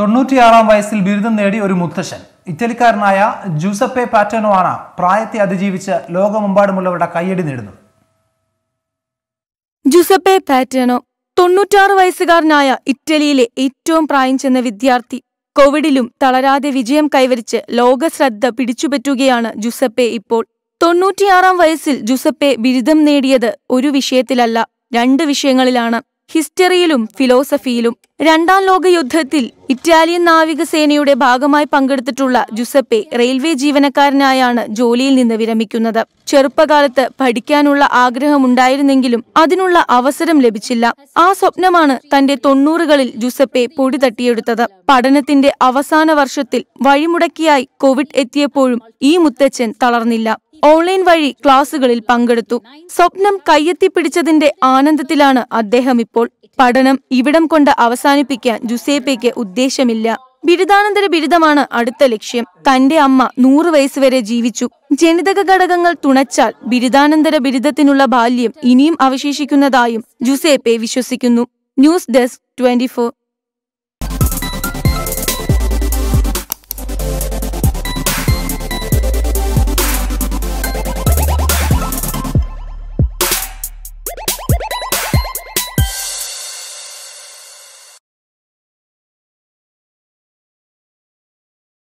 തൊണ്ണൂറ്റിയാറാം വയസ്സിൽ ബിരുദം നേടി ഒരു മുത്തശ്ശൻ ഇറ്റലിക്കാരനായ ജൂസപ്പെ പാറ്റേനോ ആണ് പ്രായത്തെ അതിജീവിച്ച് ലോകമെമ്പാടുമുള്ളവരുടെ കയ്യടി നേടുന്നത് ജുസപ്പെ പാറ്റേനോ തൊണ്ണൂറ്റാറ് വയസ്സുകാരനായ ഇറ്റലിയിലെ ഏറ്റവും പ്രായം ചെന്ന വിദ്യാർത്ഥി കോവിഡിലും തളരാതെ വിജയം കൈവരിച്ച് ലോകശ്രദ്ധ പിടിച്ചുപറ്റുകയാണ് ജുസപ്പെ ഇപ്പോൾ തൊണ്ണൂറ്റിയാറാം വയസ്സിൽ ജുസപ്പെ ബിരുദം നേടിയത് ഒരു വിഷയത്തിലല്ല രണ്ട് വിഷയങ്ങളിലാണ് ഹിസ്റ്ററിയിലും ഫിലോസഫിയിലും രണ്ടാം ലോക യുദ്ധത്തിൽ ഇറ്റാലിയൻ നാവികസേനയുടെ ഭാഗമായി പങ്കെടുത്തിട്ടുള്ള ജുസപ്പെ റെയിൽവേ ജീവനക്കാരനായാണ് ജോലിയിൽ നിന്ന് വിരമിക്കുന്നത് ചെറുപ്പകാലത്ത് പഠിക്കാനുള്ള ആഗ്രഹമുണ്ടായിരുന്നെങ്കിലും അതിനുള്ള അവസരം ലഭിച്ചില്ല ആ സ്വപ്നമാണ് തന്റെ തൊണ്ണൂറുകളിൽ ജുസപ്പെ പൊടി തട്ടിയെടുത്തത് പഠനത്തിന്റെ അവസാന വർഷത്തിൽ വഴിമുടക്കിയായി കോവിഡ് എത്തിയപ്പോഴും ഈ മുത്തച്ഛൻ തളർന്നില്ല ഓൺലൈൻ വഴി ക്ലാസുകളിൽ പങ്കെടുത്തു സ്വപ്നം കയ്യെത്തിപ്പിടിച്ചതിന്റെ ആനന്ദത്തിലാണ് അദ്ദേഹം ഇപ്പോൾ പഠനം ഇവിടം കൊണ്ട് അവസാനിപ്പിക്കാൻ ജുസേപ്പയ്ക്ക് ഉദ്ദേശമില്ല ബിരുദാനന്തര ബിരുദമാണ് അടുത്ത ലക്ഷ്യം തന്റെ അമ്മ നൂറ് വയസ്സുവരെ ജീവിച്ചു ജനിതക ഘടകങ്ങൾ തുണച്ചാൽ ബിരുദാനന്തര ബിരുദത്തിനുള്ള ബാല്യം ഇനിയും അവശേഷിക്കുന്നതായും ജുസേപ്പെ വിശ്വസിക്കുന്നു ന്യൂസ് ഡെസ്ക് ട്വന്റി